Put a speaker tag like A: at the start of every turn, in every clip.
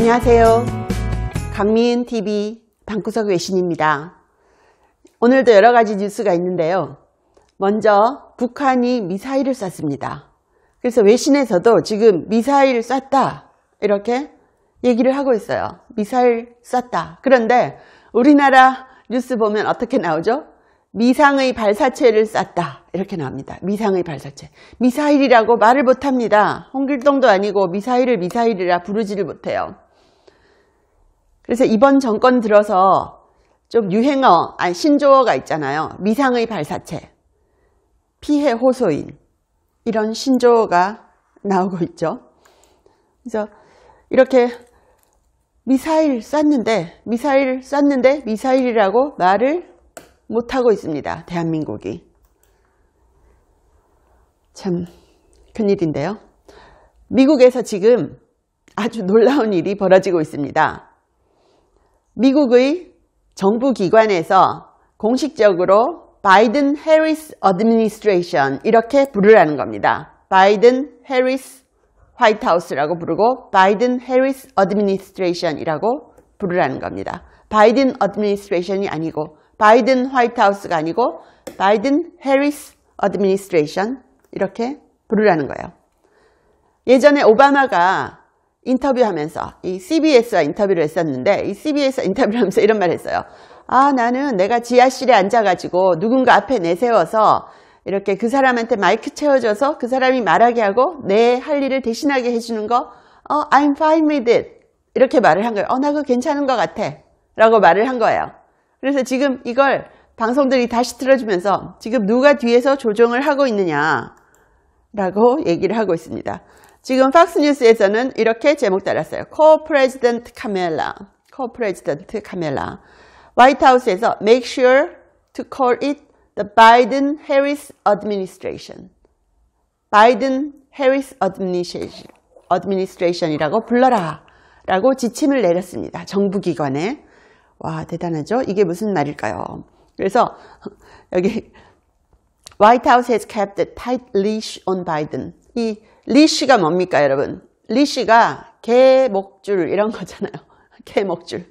A: 안녕하세요. 강민TV 방구석 외신입니다. 오늘도 여러 가지 뉴스가 있는데요. 먼저 북한이 미사일을 쐈습니다. 그래서 외신에서도 지금 미사일 을 쐈다 이렇게 얘기를 하고 있어요. 미사일 쐈다. 그런데 우리나라 뉴스 보면 어떻게 나오죠? 미상의 발사체를 쐈다 이렇게 나옵니다. 미상의 발사체. 미사일이라고 말을 못합니다. 홍길동도 아니고 미사일을 미사일이라 부르지를 못해요. 그래서 이번 정권 들어서 좀 유행어, 아니 신조어가 있잖아요. 미상의 발사체, 피해 호소인 이런 신조어가 나오고 있죠. 그래서 이렇게 미사일 쐈는데 미사일 쐈는데 미사일이라고 말을 못하고 있습니다. 대한민국이. 참 큰일인데요. 미국에서 지금 아주 놀라운 일이 벌어지고 있습니다. 미국의 정부 기관에서 공식적으로 바이든 해리스 어드미니스트레이션 이렇게 부르라는 겁니다. 바이든 해리스 화이트하우스라고 부르고 바이든 해리스 어드미니스트레이션이라고 부르라는 겁니다. 바이든 어드미니스트레이션이 아니고 바이든 화이트하우스가 아니고 바이든 해리스 어드미니스트레이션 이렇게 부르라는 거예요. 예전에 오바마가 인터뷰하면서 이 CBS와 인터뷰를 했었는데 이 CBS 와 인터뷰를 하면서 이런 말을 했어요. 아 나는 내가 지하실에 앉아가지고 누군가 앞에 내세워서 이렇게 그 사람한테 마이크 채워줘서 그 사람이 말하게 하고 내 할 일을 대신하게 해주는 거 어, I'm fine with it 이렇게 말을 한 거예요. 어, 나 그거 괜찮은 것 같아 라고 말을 한 거예요. 그래서 지금 이걸 방송들이 다시 틀어주면서 지금 누가 뒤에서 조정을 하고 있느냐 라고 얘기를 하고 있습니다. 지금 팍스뉴스에서는 이렇게 제목 달았어요. Co-President Kamala. Co-President Kamala. 화이트하우스에서 make sure to call it the Biden-Harris administration. Biden-Harris administration이라고 불러라. 라고 지침을 내렸습니다. 정부기관에. 와, 대단하죠? 이게 무슨 말일까요? 그래서 여기 White House has kept a tight leash on Biden. 이 리씨가 뭡니까 여러분? 리씨가 개, 목줄 이런 거잖아요. 개, 목줄.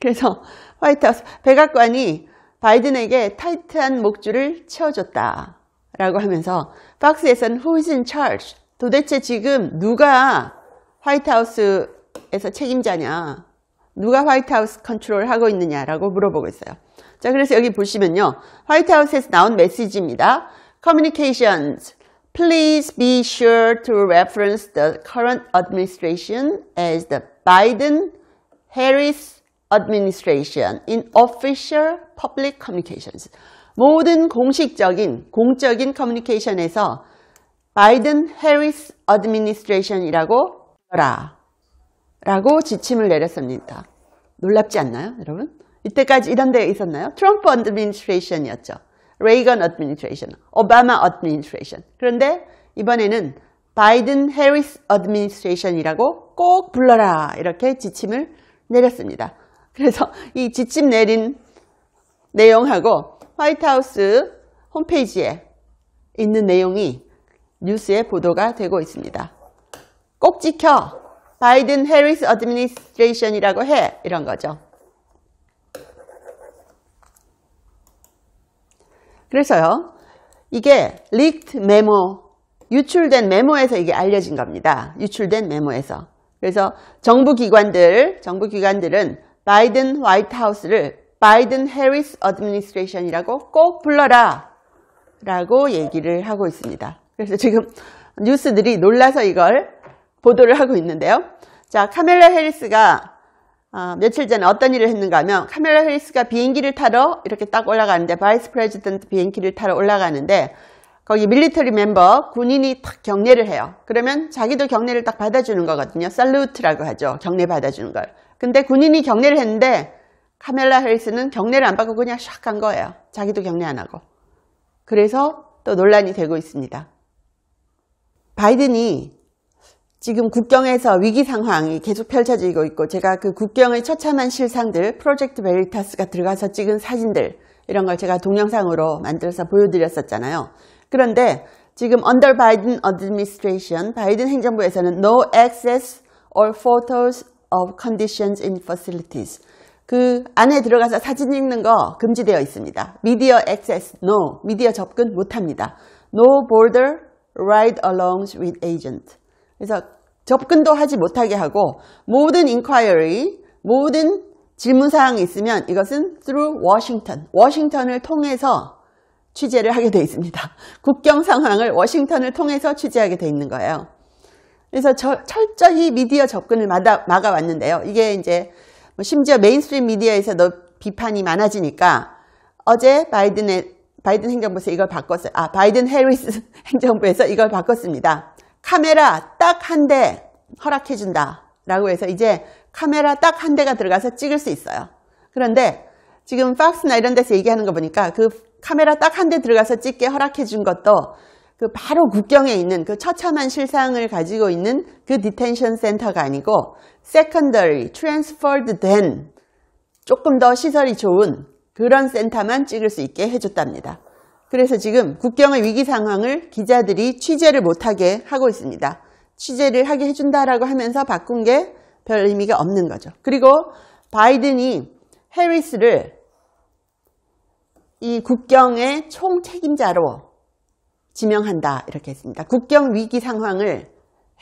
A: 그래서 화이트하우스 백악관이 바이든에게 타이트한 목줄을 채워줬다 라고 하면서 박스에서는 Who is in charge? 도대체 지금 누가 화이트하우스에서 책임자냐 누가 화이트하우스 컨트롤 을 하고 있느냐라고 물어보고 있어요. 자 그래서 여기 보시면요. 화이트하우스에서 나온 메시지입니다. Communications Please be sure to reference the current administration as the Biden-Harris administration in official public communications. 모든 공식적인 공적인 커뮤니케이션에서 Biden-Harris a d m i n i s t r a t i o n 이라고라 라고 지침을 내렸습니다. 놀랍지 않나요, 여러분? 이때까지 이런 데 있었나요? 트럼프 i s t r a t i o n 이었죠 레이건 어드미니스트레이션, 오바마 어드미니스트레이션. 그런데 이번에는 바이든 해리스 어드미니스트레이션이라고 꼭 불러라 이렇게 지침을 내렸습니다. 그래서 이 지침 내린 내용하고 화이트하우스 홈페이지에 있는 내용이 뉴스에 보도가 되고 있습니다. 꼭 지켜! 바이든 해리스 어드미니스트레이션이라고 해! 이런 거죠. 그래서요. 이게 leaked m e 유출된 메모에서 이게 알려진 겁니다. 유출된 메모에서. 그래서 정부 기관들, 정부 기관들은 바이든 화이트하우스를 바이든 해리스 어드미니스트레이션이라고 꼭 불러라 라고 얘기를 하고 있습니다. 그래서 지금 뉴스들이 놀라서 이걸 보도를 하고 있는데요. 자, 카멜라 해리스가 어, 며칠 전에 어떤 일을 했는가 하면 카멜라 헤리스가 비행기를 타러 이렇게 딱 올라가는데 바이스 프레지던트 비행기를 타러 올라가는데 거기 밀리터리 멤버 군인이 탁 경례를 해요. 그러면 자기도 경례를 딱 받아주는 거거든요. 살루트라고 하죠. 경례 받아주는 걸. 근데 군인이 경례를 했는데 카멜라 헤리스는 경례를 안 받고 그냥 샥 간 거예요. 자기도 경례 안 하고. 그래서 또 논란이 되고 있습니다. 바이든이 지금 국경에서 위기 상황이 계속 펼쳐지고 있고 제가 그 국경의 처참한 실상들 프로젝트 베리타스가 들어가서 찍은 사진들 이런 걸 제가 동영상으로 만들어서 보여드렸었잖아요. 그런데 지금 under Biden administration, 바이든 행정부에서는 no access or photos of conditions in facilities. 그 안에 들어가서 사진 찍는 거 금지되어 있습니다. 미디어 액세스, no. 미디어 접근 못합니다. No border, ride alongs with agent. 그래서 접근도 하지 못하게 하고 모든 inquiry, 모든 질문사항이 있으면 이것은 through Washington, 워싱턴을 통해서 취재를 하게 되어 있습니다. 국경 상황을 워싱턴을 통해서 취재하게 되어 있는 거예요. 그래서 저, 철저히 미디어 접근을 막아, 막아왔는데요. 이게 이제 뭐 심지어 메인스트림 미디어에서도 비판이 많아지니까 어제 바이든의 바이든 행정부에서 이걸 바꿨어요. 아, 바이든 해리스 행정부에서 이걸 바꿨습니다. 카메라 딱 한 대 허락해 준다 라고 해서 이제 카메라 딱 한 대가 들어가서 찍을 수 있어요 그런데 지금 박스나 이런 데서 얘기하는 거 보니까 그 카메라 딱 한 대 들어가서 찍게 허락해 준 것도 그 바로 국경에 있는 그 처참한 실상을 가지고 있는 그 디텐션 센터가 아니고 세컨더리 트랜스퍼드 t 된 조금 더 시설이 좋은 그런 센터만 찍을 수 있게 해줬답니다 그래서 지금 국경의 위기 상황을 기자들이 취재를 못하게 하고 있습니다. 취재를 하게 해준다라고 하면서 바꾼 게 별 의미가 없는 거죠. 그리고 바이든이 해리스를 이 국경의 총 책임자로 지명한다 이렇게 했습니다. 국경 위기 상황을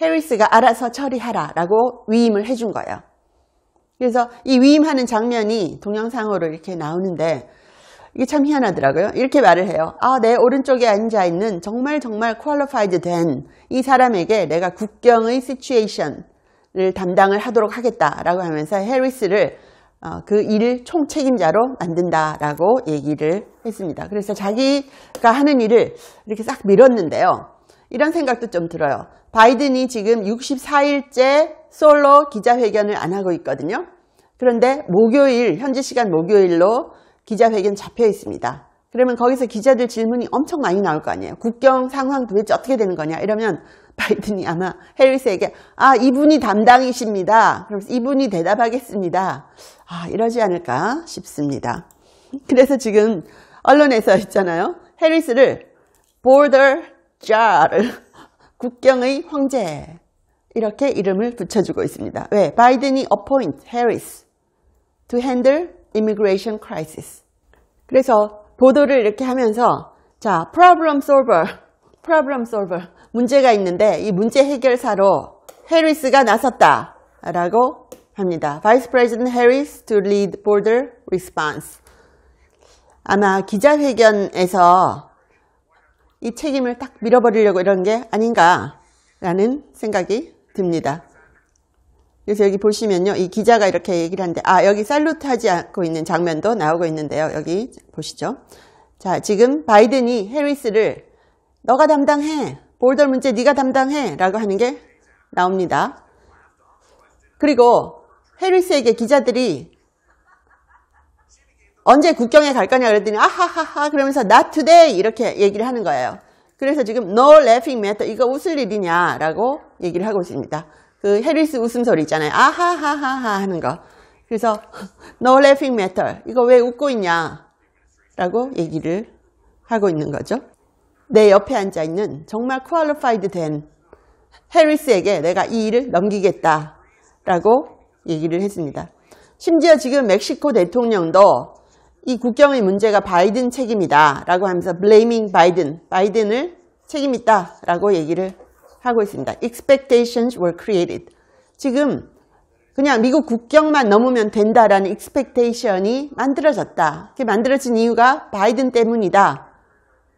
A: 해리스가 알아서 처리하라 라고 위임을 해준 거예요. 그래서 이 위임하는 장면이 동영상으로 이렇게 나오는데 이게 참 희한하더라고요. 이렇게 말을 해요. 아, 내 오른쪽에 앉아있는 정말 정말 퀄리파이드 된 이 사람에게 내가 국경의 시츄에이션을 담당을 하도록 하겠다라고 하면서 해리스를 어, 그일 총책임자로 만든다라고 얘기를 했습니다. 그래서 자기가 하는 일을 이렇게 싹 밀었는데요. 이런 생각도 좀 들어요. 바이든이 지금 64일째 솔로 기자회견을 안 하고 있거든요. 그런데 목요일, 현지 시간 목요일로 기자회견 잡혀 있습니다. 그러면 거기서 기자들 질문이 엄청 많이 나올 거 아니에요. 국경 상황 도대체 어떻게 되는 거냐 이러면 바이든이 아마 해리스에게 아 이분이 담당이십니다. 그러면서 이분이 대답하겠습니다. 아 이러지 않을까 싶습니다. 그래서 지금 언론에서 있잖아요. 해리스를 border jar 국경의 황제 이렇게 이름을 붙여주고 있습니다. 왜? 바이든이 appoint h a r to handle immigration crisis. 그래서 보도를 이렇게 하면서 자, problem solver, problem solver, 문제가 있는데 이 문제 해결사로 해리스가 나섰다 라고 합니다. Vice President Harris to lead border response. 아마 기자회견에서 이 책임을 딱 밀어버리려고 이런 게 아닌가라는 생각이 듭니다. 그래서 여기 보시면요. 이 기자가 이렇게 얘기를 하는데, 아, 여기 살루트 하지 않고 있는 장면도 나오고 있는데요. 여기 보시죠. 자, 지금 바이든이 해리스를 너가 담당해. 볼더 문제 네가 담당해. 라고 하는 게 나옵니다. 그리고 해리스에게 기자들이 언제 국경에 갈 거냐 그랬더니 아하하하 그러면서 not today 이렇게 얘기를 하는 거예요. 그래서 지금 no laughing matter 이거 웃을 일이냐라고 얘기를 하고 있습니다. 그 해리스 웃음소리 있잖아요. 아하하하하 하는 거. 그래서 no laughing matter. 이거 왜 웃고 있냐? 라고 얘기를 하고 있는 거죠. 내 옆에 앉아 있는 정말 퀄리파이드 된 해리스에게 내가 이 일을 넘기겠다. 라고 얘기를 했습니다. 심지어 지금 멕시코 대통령도 이 국경의 문제가 바이든 책임이다 라고 하면서 blaming 바이든, 바이든을 책임있다 라고 얘기를 하고 있습니다. Expectations were created. 지금 그냥 미국 국경만 넘으면 된다라는 expectation이 만들어졌다. 그게 만들어진 이유가 바이든 때문이다.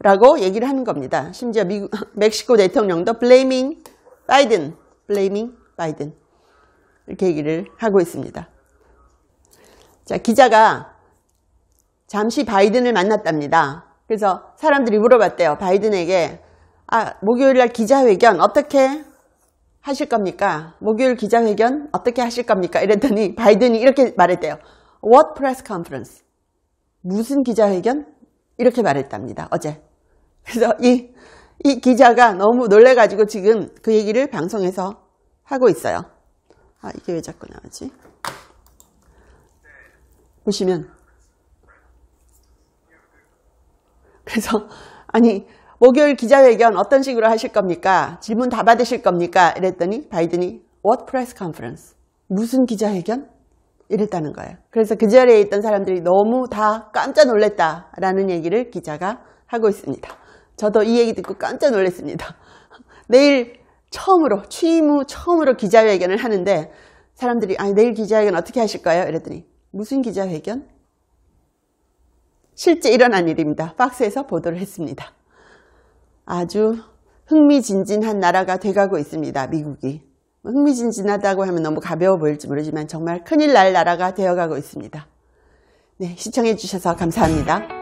A: 라고 얘기를 하는 겁니다. 심지어 미국, 멕시코 대통령도 blaming 바이든, blaming 바이든. 이렇게 얘기를 하고 있습니다. 자, 기자가 잠시 바이든을 만났답니다. 그래서 사람들이 물어봤대요. 바이든에게 아, 목요일 날 기자회견 어떻게 하실 겁니까? 목요일 기자회견 어떻게 하실 겁니까? 이랬더니 바이든이 이렇게 말했대요. What press conference? 무슨 기자회견? 이렇게 말했답니다. 어제. 그래서 이, 이 기자가 너무 놀래가지고 지금 그 얘기를 방송에서 하고 있어요. 아, 이게 왜 자꾸 나오지? 보시면. 그래서, 아니, 목요일 기자회견 어떤 식으로 하실 겁니까? 질문 다 받으실 겁니까? 이랬더니 바이든이 What press conference? 무슨 기자회견? 이랬다는 거예요. 그래서 그 자리에 있던 사람들이 너무 다 깜짝 놀랐다라는 얘기를 기자가 하고 있습니다. 저도 이 얘기 듣고 깜짝 놀랐습니다. 내일 처음으로 취임 후 처음으로 기자회견을 하는데 사람들이 아니 내일 기자회견 어떻게 하실거예요 이랬더니 무슨 기자회견? 실제 일어난 일입니다. 박스에서 보도를 했습니다. 아주 흥미진진한 나라가 돼가고 있습니다. 미국이. 흥미진진하다고 하면 너무 가벼워 보일지 모르지만 정말 큰일 날 나라가 되어가고 있습니다. 네, 시청해 주셔서 감사합니다.